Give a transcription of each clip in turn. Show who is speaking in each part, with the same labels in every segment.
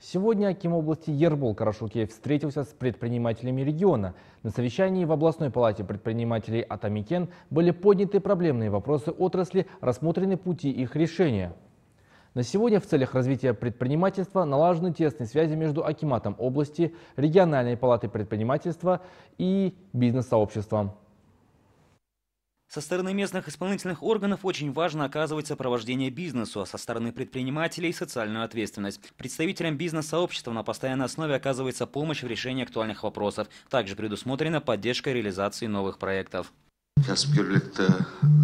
Speaker 1: Сегодня Аким области Ербол Карашукеев встретился с предпринимателями региона. На совещании в областной палате предпринимателей Атамикен были подняты проблемные вопросы отрасли, рассмотрены пути их решения. На сегодня в целях развития предпринимательства налажены тесные связи между Акиматом области, региональной палатой предпринимательства и бизнес-сообществом.
Speaker 2: Со стороны местных исполнительных органов очень важно оказывать сопровождение бизнесу, а со стороны предпринимателей – социальную ответственность. Представителям бизнес-сообщества на постоянной основе оказывается помощь в решении актуальных вопросов. Также предусмотрена поддержка реализации новых проектов кәсіпкерлікті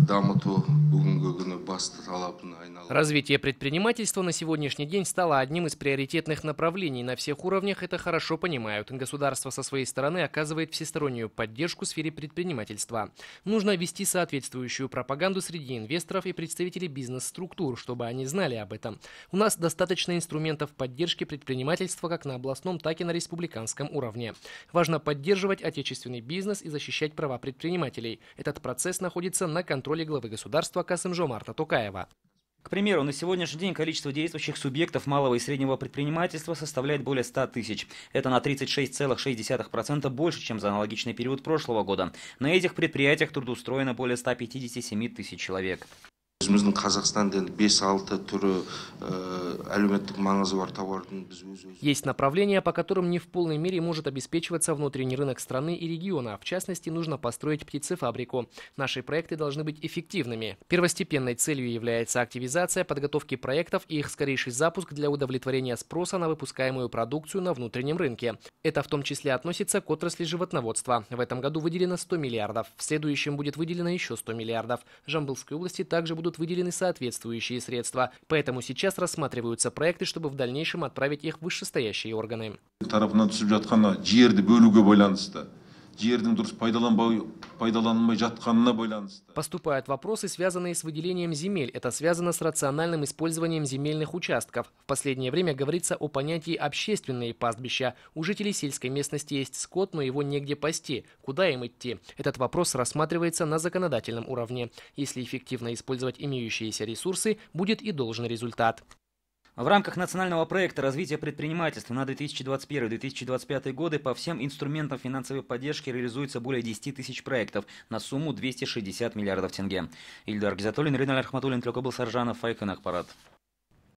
Speaker 2: дамыту
Speaker 1: бүгінгі күні басты талабына айналды
Speaker 3: развитие предпринимательства на сегодняшний день стало одним из приоритетных направлений на всех уровнях это хорошо понимают государство со своей стороны оказывает всестороннюю поддержку в сфере предпринимательства нужно вести соответствующую пропаганду среди инвесторов и представителей бизнес-структур чтобы они знали об этом у нас достаточно инструментов поддержки предпринимательства как на областном так и на республиканском уровне важно поддерживать отечественный бизнес и защищать права предпринимателей это этот процесс находится на контроле главы государства Касымжомарта Тукаева. К примеру, на сегодняшний день количество действующих субъектов малого и среднего
Speaker 2: предпринимательства составляет более 100 тысяч. Это на 36,6% больше, чем за аналогичный период прошлого года. На этих предприятиях трудоустроено более 157 тысяч человек
Speaker 1: өзіміздің қазақстанда енді бес алты түрі э, әлеуметтік маңызы бар тауардың біз өз
Speaker 3: Есть направления, по которым не в полной мере может обеспечиваться внутренний рынок страны и региона. В частности, нужно построить птицефабрику. Наши проекты должны быть эффективными. Первостепенной целью является активизация подготовки проектов и их скорейший запуск для удовлетворения спроса на выпускаемую продукцию на внутреннем рынке. Это в том числе относится к отрасли животноводства. В этом году выделено 100 миллиардов. В следующем будет выделено еще 100 миллиардов. Жамбылской области также будут будут выделены соответствующие средства. Поэтому сейчас рассматриваются проекты, чтобы в дальнейшем отправить их в вышестоящие органы поступают вопросы связанные с выделением земель это связано с рациональным использованием земельных участков в последнее время говорится о понятии общественные пастбища у жителей сельской местности есть скот но его негде пасти куда им идти этот вопрос рассматривается на законодательном уровне если эффективно использовать имеющиеся ресурсы будет и должен результат в рамках национального проекта
Speaker 2: развития предпринимательства на 2021-2025 годы по всем инструментам финансовой поддержки реализуется более 10 тысяч проектов на сумму 260 миллиардов тенге. Ильдар Гизатуллин, Ринал Архматуллин, Трюкобыл Саржанов, Файкан Ахпарат.